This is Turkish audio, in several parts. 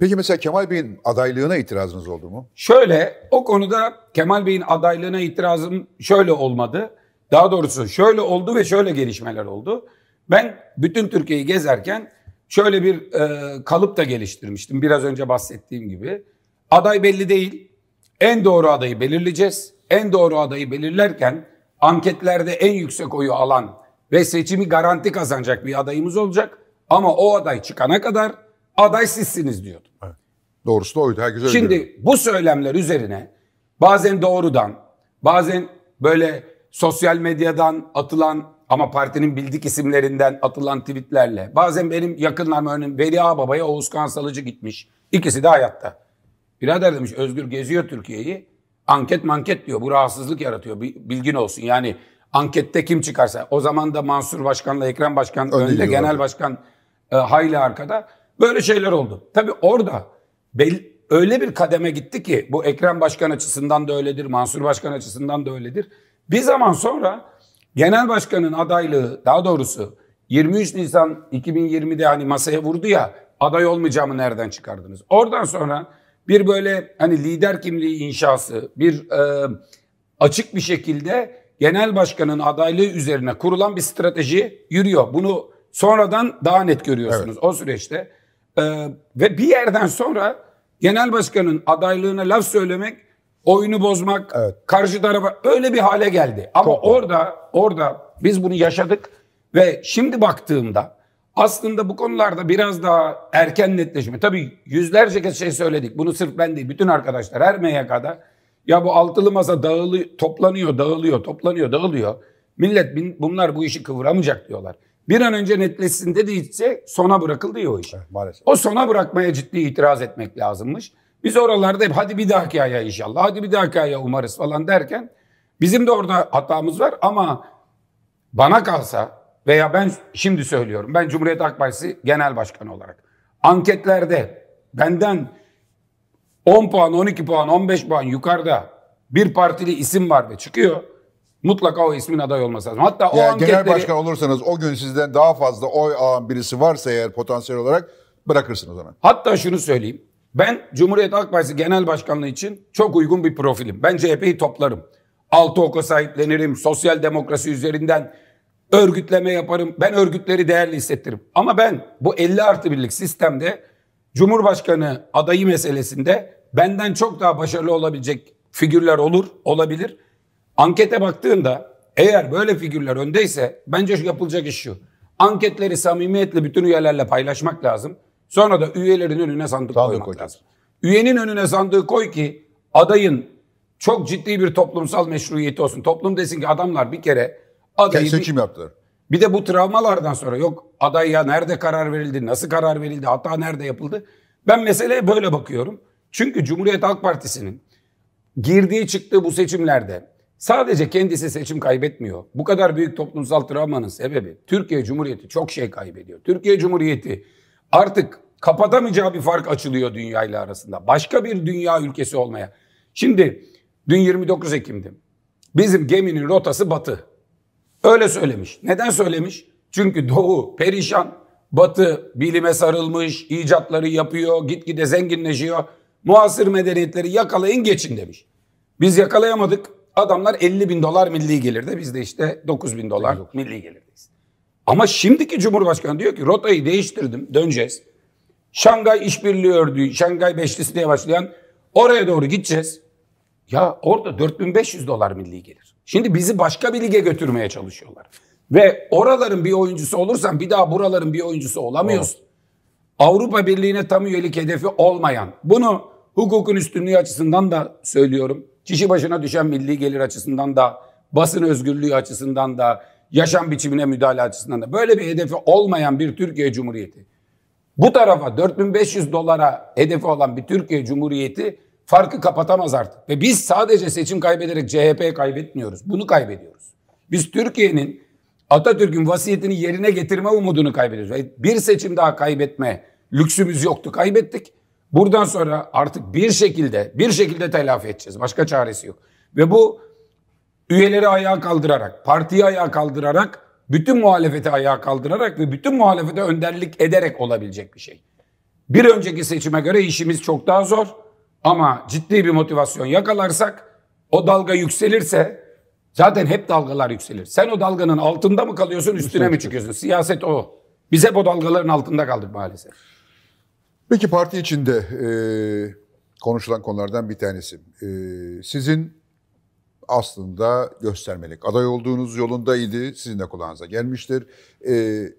Peki mesela Kemal Bey'in adaylığına itirazınız oldu mu? Şöyle o konuda Kemal Bey'in adaylığına itirazım şöyle olmadı. Daha doğrusu şöyle oldu ve şöyle gelişmeler oldu. Ben bütün Türkiye'yi gezerken şöyle bir e, kalıp da geliştirmiştim. Biraz önce bahsettiğim gibi. Aday belli değil. En doğru adayı belirleyeceğiz. En doğru adayı belirlerken anketlerde en yüksek oyu alan ve seçimi garanti kazanacak bir adayımız olacak. Ama o aday çıkana kadar aday sizsiniz diyordu. Doğrusu da oydu. Herkes öyle Şimdi görüyor. bu söylemler üzerine bazen doğrudan, bazen böyle sosyal medyadan atılan ama partinin bildik isimlerinden atılan tweetlerle. Bazen benim yakınlarım örneğin Veli Ağbaba'ya Oğuz Kansalıcı gitmiş. İkisi de hayatta. Birader demiş Özgür geziyor Türkiye'yi. Anket manket diyor. Bu rahatsızlık yaratıyor. Bilgin olsun. Yani ankette kim çıkarsa. O zaman da Mansur Başkan'la Ekrem Başkan önde, önde genel başkan e, hayli arkada. Böyle şeyler oldu. Tabii orada Bel öyle bir kademe gitti ki bu Ekrem Başkan açısından da öyledir, Mansur Başkan açısından da öyledir. Bir zaman sonra genel başkanın adaylığı daha doğrusu 23 Nisan 2020'de hani masaya vurdu ya aday olmayacağımı nereden çıkardınız? Oradan sonra bir böyle hani lider kimliği inşası, bir e, açık bir şekilde genel başkanın adaylığı üzerine kurulan bir strateji yürüyor. Bunu sonradan daha net görüyorsunuz evet. o süreçte. E, ve bir yerden sonra genel başkanın adaylığına laf söylemek, oyunu bozmak, evet. karşı tarafa öyle bir hale geldi. Ama Çok orada orada biz bunu yaşadık ve şimdi baktığımda aslında bu konularda biraz daha erken netleşme. Tabii yüzlerce kez şey söyledik. Bunu sırf ben değil, bütün arkadaşlar her MYK'da ya bu altılı masa dağılı, toplanıyor, dağılıyor, toplanıyor, dağılıyor. Millet bunlar bu işi kıvıramayacak diyorlar bir an önce netleşsin dediyse sona bırakıldı ya o iş. Evet, maalesef. O sona bırakmaya ciddi itiraz etmek lazımmış. Biz oralarda hep hadi bir dahaki aya inşallah, hadi bir dahaki aya umarız falan derken bizim de orada hatamız var ama bana kalsa veya ben şimdi söylüyorum ben Cumhuriyet Halk Partisi Genel Başkanı olarak anketlerde benden 10 puan, 12 puan, 15 puan yukarıda bir partili isim var ve çıkıyor. Mutlaka o ismin aday olması lazım. Hatta o yani anketleri... Genel başkan olursanız o gün sizden daha fazla oy alan birisi varsa eğer potansiyel olarak bırakırsınız o zaman. Hatta şunu söyleyeyim. Ben Cumhuriyet Halk Partisi Genel Başkanlığı için çok uygun bir profilim. Ben CHP'yi toplarım. Altı oka sahiplenirim. Sosyal demokrasi üzerinden örgütleme yaparım. Ben örgütleri değerli hissettiririm. Ama ben bu 50 artı birlik sistemde Cumhurbaşkanı adayı meselesinde benden çok daha başarılı olabilecek figürler olur, olabilir. Ankete baktığında eğer böyle figürler öndeyse bence yapılacak iş şu. Anketleri samimiyetle bütün üyelerle paylaşmak lazım. Sonra da üyelerin önüne sandık, sandık koymak koyacağız. lazım. Üyenin önüne sandığı koy ki adayın çok ciddi bir toplumsal meşruiyeti olsun. Toplum desin ki adamlar bir kere adayı... Kendi seçim yaptılar. Bir de bu travmalardan sonra yok aday ya nerede karar verildi, nasıl karar verildi, hata nerede yapıldı. Ben meseleye böyle bakıyorum. Çünkü Cumhuriyet Halk Partisi'nin girdiği çıktığı bu seçimlerde Sadece kendisi seçim kaybetmiyor. Bu kadar büyük toplumsal travmanın sebebi Türkiye Cumhuriyeti çok şey kaybediyor. Türkiye Cumhuriyeti artık kapatamayacağı bir fark açılıyor dünyayla arasında. Başka bir dünya ülkesi olmaya. Şimdi dün 29 Ekim'dim. Bizim geminin rotası batı. Öyle söylemiş. Neden söylemiş? Çünkü doğu perişan, batı bilime sarılmış, icatları yapıyor, gitgide zenginleşiyor. Muasır medeniyetleri yakalayın geçin demiş. Biz yakalayamadık. Adamlar 50 bin dolar milli gelirde biz de işte 9 bin dolar milli gelirdeyiz. Ama şimdiki Cumhurbaşkanı diyor ki rotayı değiştirdim döneceğiz. Şangay İşbirliği Örgütü, Şangay Beşlisi diye başlayan oraya doğru gideceğiz. Ya orada 4500 dolar milli gelir. Şimdi bizi başka bir lige götürmeye çalışıyorlar. Ve oraların bir oyuncusu olursan bir daha buraların bir oyuncusu olamıyorsun. Evet. Avrupa Birliği'ne tam üyelik hedefi olmayan, bunu hukukun üstünlüğü açısından da söylüyorum kişi başına düşen milli gelir açısından da, basın özgürlüğü açısından da, yaşam biçimine müdahale açısından da böyle bir hedefi olmayan bir Türkiye Cumhuriyeti. Bu tarafa 4500 dolara hedefi olan bir Türkiye Cumhuriyeti farkı kapatamaz artık. Ve biz sadece seçim kaybederek CHP'yi kaybetmiyoruz. Bunu kaybediyoruz. Biz Türkiye'nin Atatürk'ün vasiyetini yerine getirme umudunu kaybediyoruz. E, bir seçim daha kaybetme lüksümüz yoktu. Kaybettik. Buradan sonra artık bir şekilde bir şekilde telafi edeceğiz. Başka çaresi yok. Ve bu üyeleri ayağa kaldırarak, partiyi ayağa kaldırarak, bütün muhalefeti ayağa kaldırarak ve bütün muhalefete önderlik ederek olabilecek bir şey. Bir önceki seçime göre işimiz çok daha zor ama ciddi bir motivasyon yakalarsak o dalga yükselirse zaten hep dalgalar yükselir. Sen o dalganın altında mı kalıyorsun üstüne mi çıkıyorsun? Siyaset o. Biz hep o dalgaların altında kaldık maalesef. Peki parti içinde e, konuşulan konulardan bir tanesi. E, sizin aslında göstermelik aday olduğunuz yolundaydı. Sizin de kulağınıza gelmiştir. E,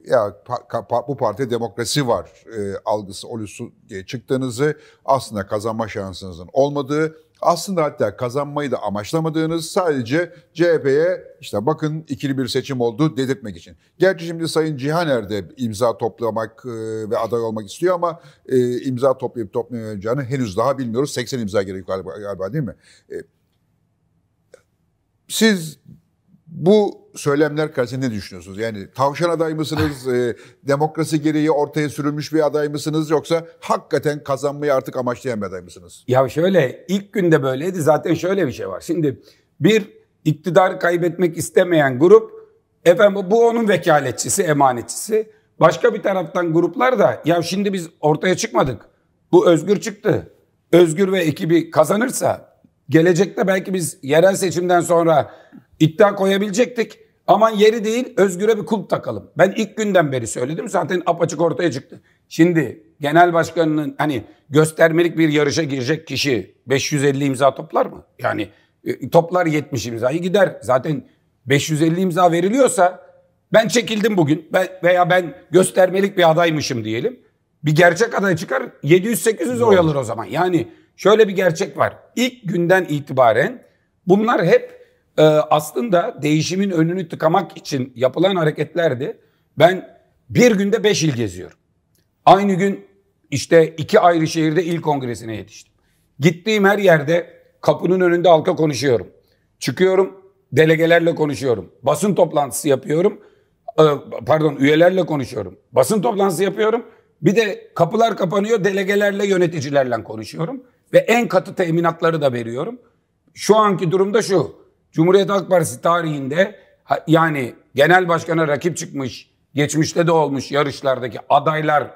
ya pa, pa, bu parti demokrasi var e, algısı, olusu diye çıktığınızı aslında kazanma şansınızın olmadığı aslında hatta kazanmayı da amaçlamadığınız sadece CHP'ye işte bakın ikili bir seçim oldu dedirtmek için. Gerçi şimdi Sayın Cihaner de imza toplamak e, ve aday olmak istiyor ama e, imza toplayıp toplamayacağını henüz daha bilmiyoruz. 80 imza gerekiyor galiba, galiba değil mi? E, siz bu söylemler karşısında ne düşünüyorsunuz? Yani tavşan aday mısınız? e, demokrasi gereği ortaya sürülmüş bir aday mısınız? Yoksa hakikaten kazanmayı artık amaçlayan bir aday mısınız? Ya şöyle ilk günde böyleydi. Zaten şöyle bir şey var. Şimdi bir iktidar kaybetmek istemeyen grup efendim bu onun vekaletçisi, emanetçisi. Başka bir taraftan gruplar da ya şimdi biz ortaya çıkmadık. Bu Özgür çıktı. Özgür ve ekibi kazanırsa Gelecekte belki biz yerel seçimden sonra iddia koyabilecektik. Aman yeri değil Özgür'e bir kulp takalım. Ben ilk günden beri söyledim zaten apaçık ortaya çıktı. Şimdi genel başkanının hani göstermelik bir yarışa girecek kişi 550 imza toplar mı? Yani e, toplar 70 imzayı gider. Zaten 550 imza veriliyorsa ben çekildim bugün ben, veya ben göstermelik bir adaymışım diyelim. Bir gerçek aday çıkar 700-800 oy alır o zaman. Yani şöyle bir gerçek var. İlk günden itibaren bunlar hep e, aslında değişimin önünü tıkamak için yapılan hareketlerdi. Ben bir günde beş il geziyorum. Aynı gün işte iki ayrı şehirde il kongresine yetiştim. Gittiğim her yerde kapının önünde halka konuşuyorum. Çıkıyorum delegelerle konuşuyorum. Basın toplantısı yapıyorum. E, pardon üyelerle konuşuyorum. Basın toplantısı yapıyorum. Bir de kapılar kapanıyor delegelerle yöneticilerle konuşuyorum ve en katı teminatları da veriyorum. Şu anki durumda şu. Cumhuriyet Halk Partisi tarihinde yani genel başkana rakip çıkmış, geçmişte de olmuş yarışlardaki adaylar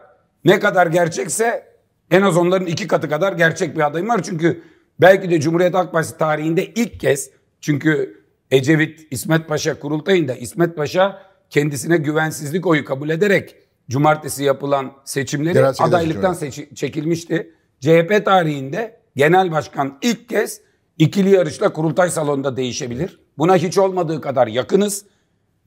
ne kadar gerçekse en az onların iki katı kadar gerçek bir adayım var. Çünkü belki de Cumhuriyet Halk Partisi tarihinde ilk kez çünkü Ecevit İsmet Paşa kurultayında İsmet Paşa kendisine güvensizlik oyu kabul ederek cumartesi yapılan seçimleri adaylıktan seçi- çekilmişti. CHP tarihinde genel başkan ilk kez ikili yarışla kurultay salonunda değişebilir. Buna hiç olmadığı kadar yakınız.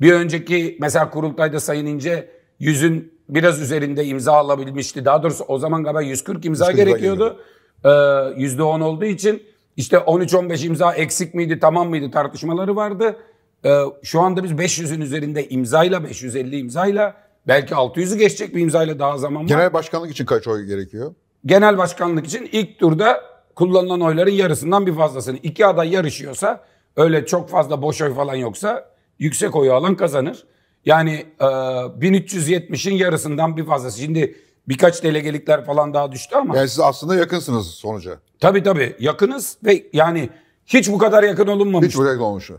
Bir önceki mesela kurultayda Sayın İnce yüzün biraz üzerinde imza alabilmişti. Daha doğrusu o zaman galiba 140 imza 140 gerekiyordu. Ee, %10 olduğu için işte 13-15 imza eksik miydi tamam mıydı tartışmaları vardı. Ee, şu anda biz 500'ün üzerinde imzayla 550 imzayla belki 600'ü geçecek bir imzayla daha zaman var. Genel başkanlık için kaç oy gerekiyor? genel başkanlık için ilk turda kullanılan oyların yarısından bir fazlasını. iki aday yarışıyorsa öyle çok fazla boş oy falan yoksa yüksek oyu alan kazanır. Yani e, 1370'in yarısından bir fazlası. Şimdi birkaç delegelikler falan daha düştü ama. Yani siz aslında yakınsınız sonuca. Tabii tabii yakınız ve yani hiç bu kadar yakın olunmamış. Hiç bu kadar yakın olmuş.